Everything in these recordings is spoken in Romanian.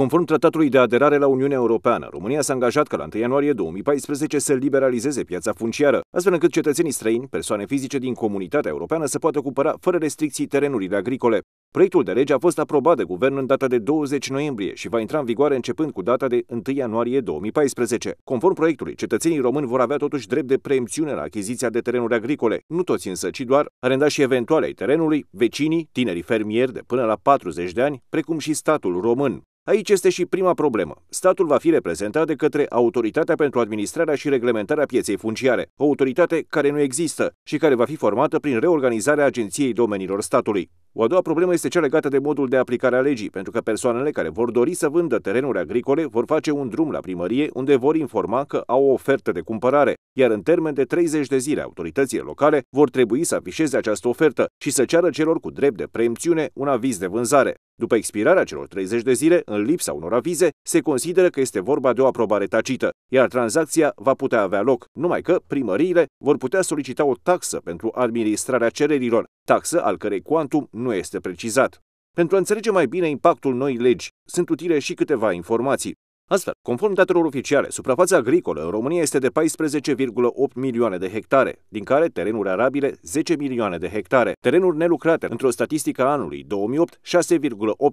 Conform tratatului de aderare la Uniunea Europeană, România s-a angajat că la 1 ianuarie 2014 să liberalizeze piața funciară, astfel încât cetățenii străini, persoane fizice din comunitatea europeană, să poată cumpăra fără restricții terenurile agricole. Proiectul de lege a fost aprobat de guvern în data de 20 noiembrie și va intra în vigoare începând cu data de 1 ianuarie 2014. Conform proiectului, cetățenii români vor avea totuși drept de preemțiune la achiziția de terenuri agricole, nu toți însă, ci doar arendașii eventuale ai terenului, vecinii, tinerii fermieri de până la 40 de ani, precum și statul român. Aici este și prima problemă. Statul va fi reprezentat de către Autoritatea pentru Administrarea și Reglementarea Pieței Funciare, o autoritate care nu există și care va fi formată prin reorganizarea Agenției Domeniilor Statului. O a doua problemă este cea legată de modul de aplicare a legii, pentru că persoanele care vor dori să vândă terenuri agricole vor face un drum la primărie unde vor informa că au o ofertă de cumpărare, iar în termen de 30 de zile autoritățile locale vor trebui să afișeze această ofertă și să ceară celor cu drept de preemțiune un aviz de vânzare. După expirarea celor 30 de zile, în lipsa unor avize, se consideră că este vorba de o aprobare tacită, iar tranzacția va putea avea loc, numai că primăriile vor putea solicita o taxă pentru administrarea cererilor, taxă al cărei quantum nu este precizat. Pentru a înțelege mai bine impactul noii legi, sunt utile și câteva informații. Astfel, conform datelor oficiale, suprafața agricolă în România este de 14,8 milioane de hectare, din care terenuri arabile 10 milioane de hectare, terenuri nelucrate, într-o statistică a anului 2008, 6,8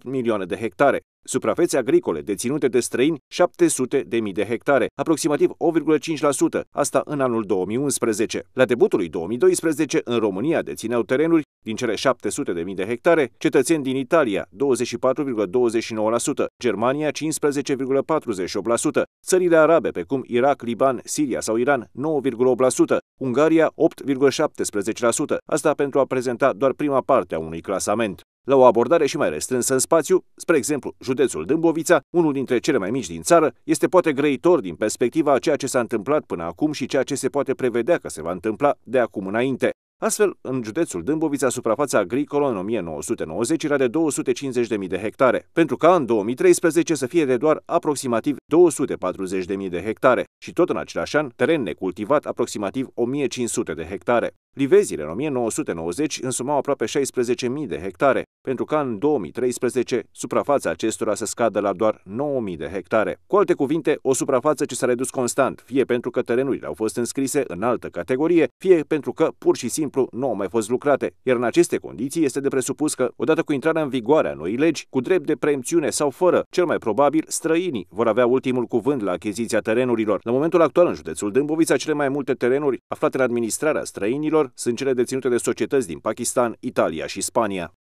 milioane de hectare, suprafețe agricole deținute de străini 700 de mii de hectare, aproximativ 8,5%, asta în anul 2011. La debutul lui 2012, în România dețineau terenuri din cele 700 de mii de hectare, cetățeni din Italia 24,29%, Germania 15,48%, țările arabe precum Irak, Liban, Siria sau Iran 9,8%, Ungaria 8,17%, asta pentru a prezenta doar prima parte a unui clasament la o abordare și mai restrânsă în spațiu, spre exemplu, județul Dâmbovița, unul dintre cele mai mici din țară, este poate grăitor din perspectiva a ceea ce s-a întâmplat până acum și ceea ce se poate prevedea că se va întâmpla de acum înainte. Astfel, în județul Dâmbovița, suprafața agricolă în 1990 era de 250.000 de hectare, pentru ca în 2013 să fie de doar aproximativ 240.000 de hectare și tot în același an teren necultivat aproximativ 1.500 de hectare. Livezile în 1990 însumau aproape 16.000 de hectare, pentru ca în 2013 suprafața acestora să scadă la doar 9.000 de hectare. Cu alte cuvinte, o suprafață ce s-a redus constant, fie pentru că terenurile au fost înscrise în altă categorie, fie pentru că pur și simplu nu au mai fost lucrate. Iar în aceste condiții este de presupus că, odată cu intrarea în vigoare a noii legi, cu drept de preemțiune sau fără, cel mai probabil străinii vor avea ultimul cuvânt la achiziția terenurilor. La momentul actual, în județul Dâmbovița, cele mai multe terenuri aflate în administrarea străinilor sunt cele deținute de societăți din Pakistan, Italia și Spania.